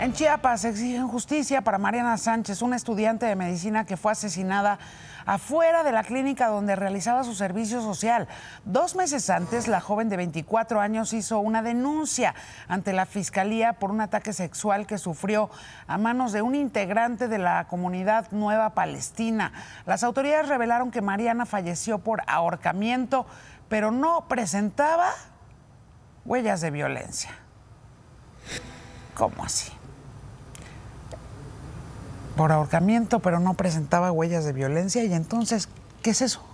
En Chiapas exigen justicia para Mariana Sánchez, una estudiante de medicina que fue asesinada afuera de la clínica donde realizaba su servicio social. Dos meses antes, la joven de 24 años hizo una denuncia ante la fiscalía por un ataque sexual que sufrió a manos de un integrante de la comunidad Nueva Palestina. Las autoridades revelaron que Mariana falleció por ahorcamiento, pero no presentaba huellas de violencia. ¿Cómo así? por ahorcamiento, pero no presentaba huellas de violencia. ¿Y entonces qué es eso?